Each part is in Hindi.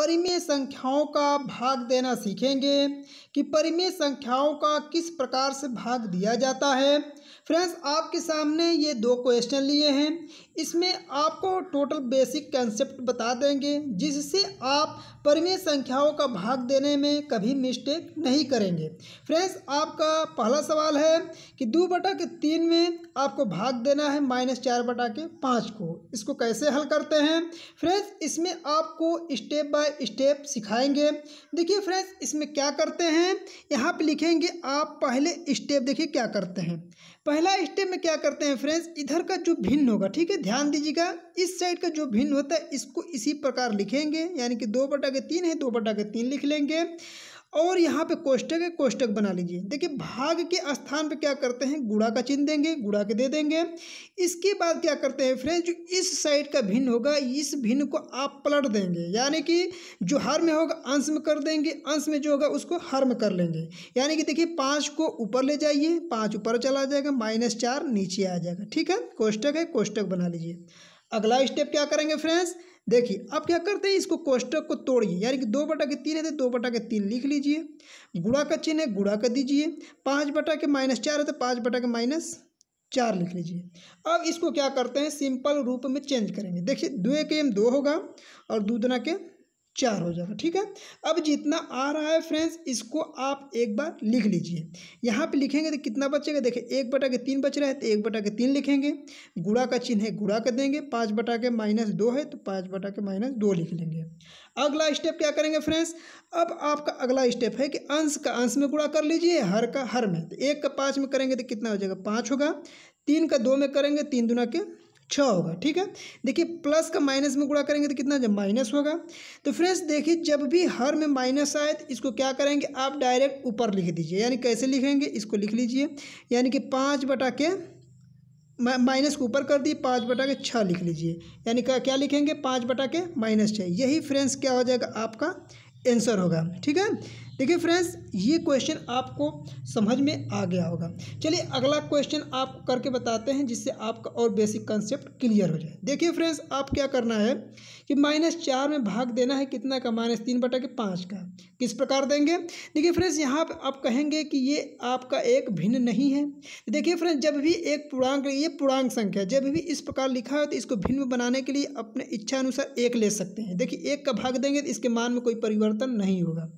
परिमेय संख्याओं का भाग देना सीखेंगे कि परिमेय संख्याओं का किस प्रकार से भाग दिया जाता है फ्रेंड्स आपके सामने ये दो क्वेश्चन लिए हैं इसमें आपको टोटल बेसिक कंसेप्ट बता देंगे जिससे आप परिमेय संख्याओं का भाग देने में कभी मिस्टेक नहीं करेंगे फ्रेंड्स आपका पहला सवाल है कि दो बटा के तीन में आपको भाग देना है माइनस चार बटा के पाँच को इसको कैसे हल करते हैं फ्रेंड्स इसमें आपको स्टेप बाय स्टेप सिखाएंगे देखिए फ्रेंड्स इसमें क्या करते हैं यहाँ पे लिखेंगे आप पहले स्टेप देखिए क्या करते हैं पहला स्टेप में क्या करते हैं फ्रेंड्स इधर का जो भिन्न होगा ठीक है ध्यान दीजिएगा इस साइड का जो भिन्न होता है इसको इसी प्रकार लिखेंगे यानी कि दो बटा के तीन है दो बटा के तीन लिख लेंगे और यहाँ पे कोष्टक है कोष्टक बना लीजिए देखिए भाग के स्थान पे क्या करते हैं गुड़ा का चिन्ह देंगे गुड़ा के दे देंगे इसके बाद क्या करते हैं फ्रेंड्स जो इस साइड का भिन्न होगा इस भिन्न को आप पलट देंगे यानी कि जो हर में होगा अंश में कर देंगे अंश में जो होगा उसको हर में कर लेंगे यानी कि देखिए पाँच को ऊपर ले जाइए पाँच ऊपर चला जाएगा माइनस चार नीचे आ जाएगा ठीक है कोष्टक है कोष्टक बना लीजिए अगला स्टेप क्या करेंगे फ्रेंड्स देखिए अब क्या करते हैं इसको कोष्टक को तोड़िए यानी कि दो बटा के तीन है तो दो बटा के तीन लिख लीजिए गुड़ा का चिन्ह है गुड़ा का दीजिए पाँच बटा के माइनस चार है तो पाँच बटा के माइनस चार लिख लीजिए अब इसको क्या करते हैं सिंपल रूप में चेंज करेंगे देखिए दो के एम दो होगा और दूधना के चार हो जाएगा ठीक है अब जितना आ रहा है फ्रेंड्स इसको आप एक बार लिख लीजिए यहाँ पे लिखेंगे तो कितना बचेगा देखिए एक बटा के तीन बच रहा है तो एक बटा के तीन लिखेंगे गुड़ा का चिन्ह है गुड़ा कर देंगे पाँच बटा के माइनस दो है तो पाँच बटा के माइनस दो लिख लेंगे अगला स्टेप क्या करेंगे फ्रेंड्स अब आपका अगला स्टेप है कि अंश का अंश में गुड़ा कर लीजिए हर का हर में तो एक का पाँच में करेंगे तो कितना हो जाएगा पाँच होगा तीन का दो में करेंगे तीन दुना के छः होगा ठीक है देखिए प्लस का माइनस में गुणा करेंगे तो कितना जब माइनस होगा तो फ्रेंड्स देखिए जब भी हर में माइनस आए तो इसको क्या करेंगे आप डायरेक्ट ऊपर लिख दीजिए यानी कैसे लिखेंगे इसको लिख लीजिए यानी कि पाँच बटा के माइनस को ऊपर कर दिए पाँच बटा के छः लिख लीजिए यानी क्या लिखेंगे पाँच बटा के माइनस छः यही फ्रेंड्स क्या हो जाएगा आपका आंसर होगा ठीक है देखिए फ्रेंड्स ये क्वेश्चन आपको समझ में आ गया होगा चलिए अगला क्वेश्चन आप करके बताते हैं जिससे आपका और बेसिक कंसेप्ट क्लियर हो जाए देखिए फ्रेंड्स आप क्या करना है कि माइनस चार में भाग देना है कितना का माइनस तीन बटा के पाँच का किस प्रकार देंगे देखिए फ्रेंड्स यहाँ पर आप कहेंगे कि ये आपका एक भिन्न नहीं है देखिए फ्रेंड्स जब भी एक पूर्णांक ये पूर्णांक संख्या जब भी इस प्रकार लिखा हो तो इसको भिन्न बनाने के लिए अपने इच्छा अनुसार एक ले सकते हैं देखिए एक का भाग देंगे तो इसके मान में कोई परिवर्तन नहीं होगा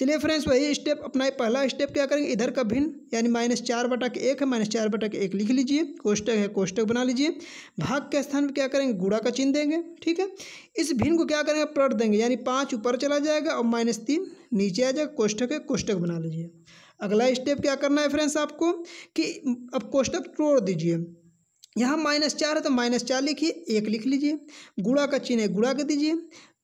चलिए फ्रेंड्स वही स्टेप अपनाए पहला स्टेप क्या करेंगे इधर का भिन्न यानी माइनस चार बटा के एक है माइनस चार बटा के एक लिख लीजिए कोष्टक है कोष्टक बना लीजिए भाग के स्थान पर क्या करेंगे गुड़ा का चिन्ह देंगे ठीक है इस भिन्न को क्या करेंगे प्लट देंगे यानी पाँच ऊपर चला जाएगा और माइनस तीन नीचे आ जाएगा कोष्टक है कोष्टक बना लीजिए अगला स्टेप क्या करना है फ्रेंड्स आपको कि अब कोष्टक तोड़ दीजिए यहाँ माइनस चार है तो माइनस चार लिखिए एक लिख लीजिए गुड़ा का चिन्ह है गुड़ा कर दीजिए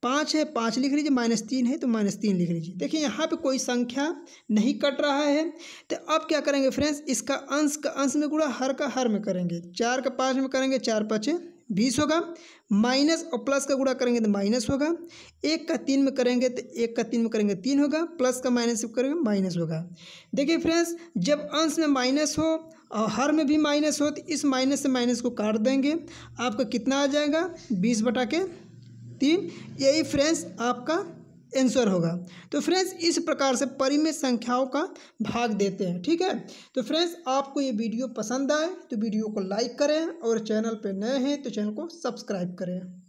पाँच है पाँच लिख लीजिए माइनस तीन है तो माइनस तीन लिख लीजिए देखिए यहाँ पे कोई संख्या नहीं कट रहा है तो अब क्या करेंगे फ्रेंड्स इसका अंश का अंश में गुड़ा हर का हर में करेंगे चार का पाँच में करेंगे चार पाँच बीस होगा माइनस और प्लस का गुणा करेंगे तो माइनस होगा एक का तीन में करेंगे तो एक का तीन में करेंगे तीन होगा प्लस का माइनस करेंगे माइनस होगा देखिए फ्रेंड्स जब अंश में माइनस हो और हर में भी माइनस हो तो इस माइनस से माइनस को काट देंगे आपका कितना आ जाएगा बीस बटा के तीन यही फ्रेंड्स आपका आंसर होगा तो फ्रेंड्स इस प्रकार से परिमेय संख्याओं का भाग देते हैं ठीक है तो फ्रेंड्स आपको ये वीडियो पसंद आए तो वीडियो को लाइक करें और चैनल पर नए हैं तो चैनल को सब्सक्राइब करें